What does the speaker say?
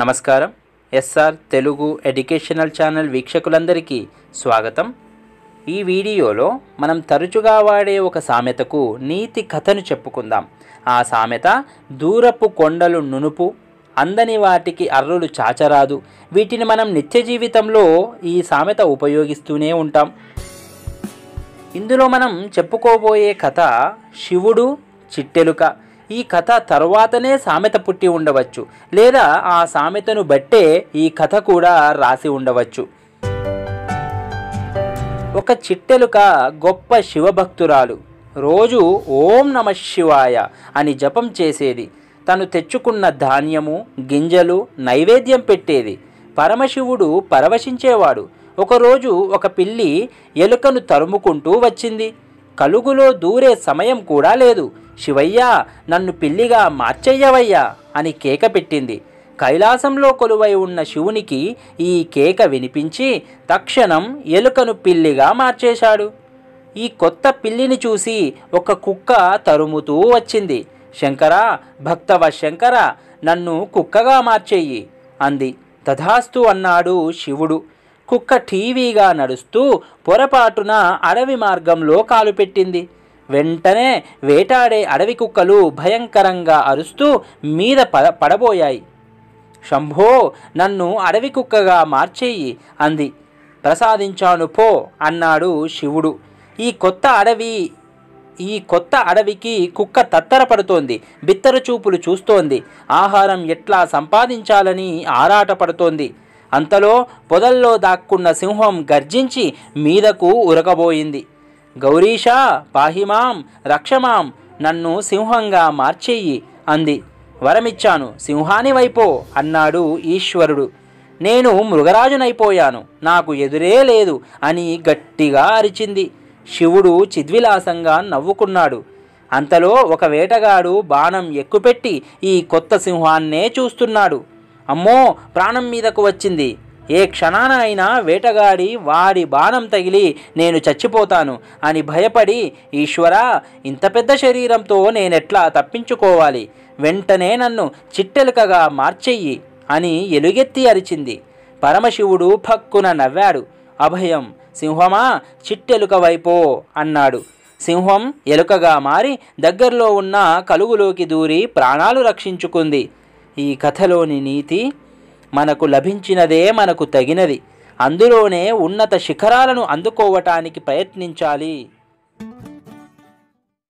నమస్కారం SR Telugu educational channel వీక్షకులందరికీ స్వాగతం ఈ వీడియోలో మనం తరచుగా వాడే ఒక సామెతకు నీతి కథను చెప్పుకుందాం ఆ సామెత దూరపు కొండలు నునుపు అందని వాటికి అర్రులు చాచరాదు వీటిని మనం నిత్య జీవితంలో ఈ సామెత ఉపయోగిస్తూనే ఉంటాం ఇందులో మనం చెప్పుకోబోయే కథ శివుడు చిట్టెలుక ఈ కథ తర్వాతనే సామెత పుట్టి ఉండవచ్చు లేదా ఆ సామెతను బట్టే ఈ కథ కూడా రాసి ఉండవచ్చు ఒక చిట్టెలుక గొప్ప శివభక్తురాలు రోజు ఓం నమ శివాయ అని జపం చేసేది తను తెచ్చుకున్న ధాన్యము గింజలు నైవేద్యం పెట్టేది పరమశివుడు పరవశించేవాడు ఒకరోజు ఒక పిల్లి ఎలుకను తరుముకుంటూ వచ్చింది కలుగులో దూరే సమయం కూడా లేదు శివయ్య నన్ను పిల్లిగా మార్చయ్యవయ్యా అని కేక పెట్టింది కైలాసంలో కొలువై ఉన్న శివునికి ఈ కేక వినిపించి తక్షణం ఎలుకను పిల్లిగా మార్చేశాడు ఈ కొత్త పిల్లిని చూసి ఒక కుక్క తరుముతూ వచ్చింది శంకరా భక్తవ శంకర నన్ను కుక్కగా మార్చేయి అంది తథాస్తు అన్నాడు శివుడు కుక్క టీవీగా నడుస్తూ పొరపాటున అడవి మార్గంలో కాలుపెట్టింది పెట్టింది వెంటనే వేటాడే అడవి కుక్కలు భయంకరంగా అరుస్తూ మీద పడ పడబోయాయి శంభో నన్ను అడవి కుక్కగా మార్చేయి అంది ప్రసాదించాను పో అన్నాడు శివుడు ఈ కొత్త అడవి ఈ కొత్త అడవికి కుక్క తత్తరపడుతోంది బిత్తర చూపులు చూస్తోంది ఆహారం ఎట్లా సంపాదించాలని ఆరాటపడుతోంది అంతలో పొదల్లో దాక్కున్న సింహం గర్జించి మీదకు ఉరకబోయింది గౌరీషా పాహిమాం రక్షమాం నన్ను సింహంగా మార్చేయి అంది వరమిచ్చాను సింహాని వైపో అన్నాడు ఈశ్వరుడు నేను మృగరాజునైపోయాను నాకు ఎదురే లేదు అని గట్టిగా అరిచింది శివుడు చిద్విలాసంగా నవ్వుకున్నాడు అంతలో ఒక వేటగాడు బాణం ఎక్కుపెట్టి ఈ కొత్త సింహాన్నే చూస్తున్నాడు అమ్మో ప్రాణం మీదకు వచ్చింది ఏ క్షణాన అయినా వేటగాడి వాడి బాణం తగిలి నేను చచ్చిపోతాను అని భయపడి ఈశ్వరా ఇంత పెద్ద శరీరంతో నేనెట్లా తప్పించుకోవాలి వెంటనే నన్ను చిట్టెలుకగా మార్చెయ్యి అని ఎలుగెత్తి అరిచింది పరమశివుడు పక్కున నవ్వాడు అభయం సింహమా చిట్టెలుక వైపో అన్నాడు సింహం ఎలుకగా మారి దగ్గరలో ఉన్న కలుగులోకి దూరి ప్రాణాలు రక్షించుకుంది ఈ కథలోని నీతి మనకు లభించినదే మనకు తగినది అందులోనే ఉన్నత శిఖరాలను అందుకోవటానికి ప్రయత్నించాలి